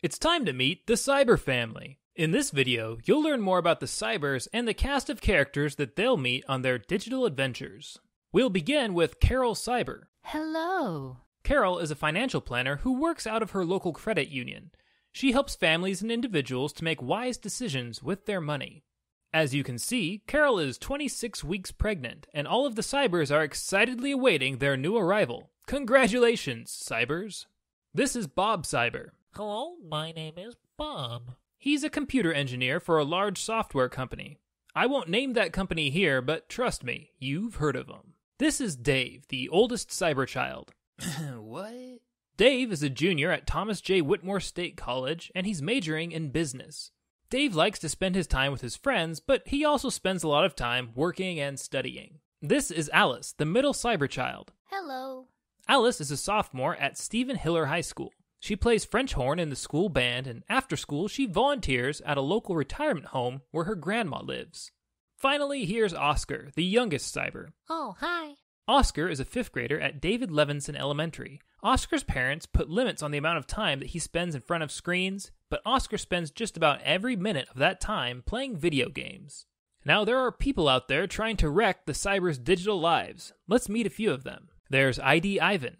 It's time to meet the Cyber family. In this video, you'll learn more about the Cybers and the cast of characters that they'll meet on their digital adventures. We'll begin with Carol Cyber. Hello. Carol is a financial planner who works out of her local credit union. She helps families and individuals to make wise decisions with their money. As you can see, Carol is 26 weeks pregnant, and all of the Cybers are excitedly awaiting their new arrival. Congratulations, Cybers! This is Bob Cyber. Hello, my name is Bob. He's a computer engineer for a large software company. I won't name that company here, but trust me, you've heard of them. This is Dave, the oldest cyberchild. what? Dave is a junior at Thomas J. Whitmore State College, and he's majoring in business. Dave likes to spend his time with his friends, but he also spends a lot of time working and studying. This is Alice, the middle cyberchild. Hello. Alice is a sophomore at Stephen Hiller High School. She plays French horn in the school band, and after school, she volunteers at a local retirement home where her grandma lives. Finally, here's Oscar, the youngest cyber. Oh, hi. Oscar is a fifth grader at David Levinson Elementary. Oscar's parents put limits on the amount of time that he spends in front of screens, but Oscar spends just about every minute of that time playing video games. Now, there are people out there trying to wreck the cyber's digital lives. Let's meet a few of them. There's ID Ivan.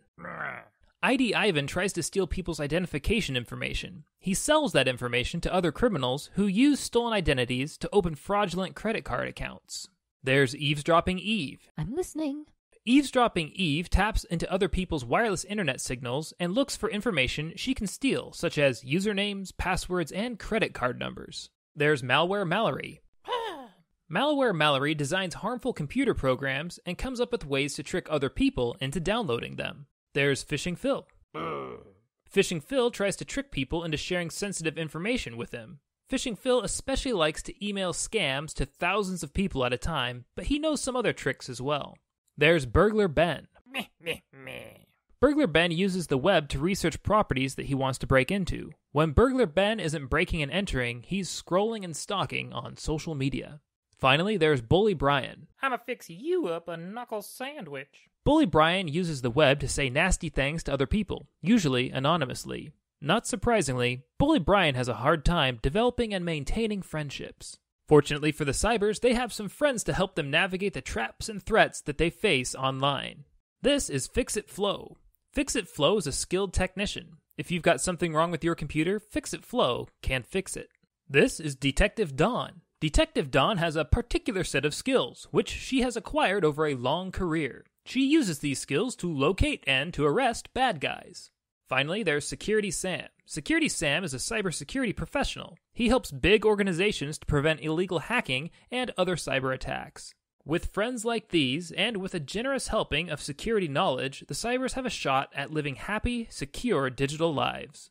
ID Ivan tries to steal people's identification information. He sells that information to other criminals who use stolen identities to open fraudulent credit card accounts. There's eavesdropping Eve. I'm listening. Eavesdropping Eve taps into other people's wireless internet signals and looks for information she can steal, such as usernames, passwords, and credit card numbers. There's Malware Mallory. Malware Mallory designs harmful computer programs and comes up with ways to trick other people into downloading them. There's Fishing Phil. Fishing Phil tries to trick people into sharing sensitive information with him. Fishing Phil especially likes to email scams to thousands of people at a time, but he knows some other tricks as well. There's Burglar Ben. Burglar Ben uses the web to research properties that he wants to break into. When Burglar Ben isn't breaking and entering, he's scrolling and stalking on social media. Finally, there's Bully Brian. I'ma fix you up a knuckle sandwich. Bully Brian uses the web to say nasty things to other people, usually anonymously. Not surprisingly, Bully Brian has a hard time developing and maintaining friendships. Fortunately for the cybers, they have some friends to help them navigate the traps and threats that they face online. This is Fix It Flow. Fix It Flow is a skilled technician. If you've got something wrong with your computer, Fix It Flow can fix it. This is Detective Dawn. Detective Dawn has a particular set of skills, which she has acquired over a long career. She uses these skills to locate and to arrest bad guys. Finally, there's Security Sam. Security Sam is a cybersecurity professional. He helps big organizations to prevent illegal hacking and other cyber attacks. With friends like these, and with a generous helping of security knowledge, the cybers have a shot at living happy, secure digital lives.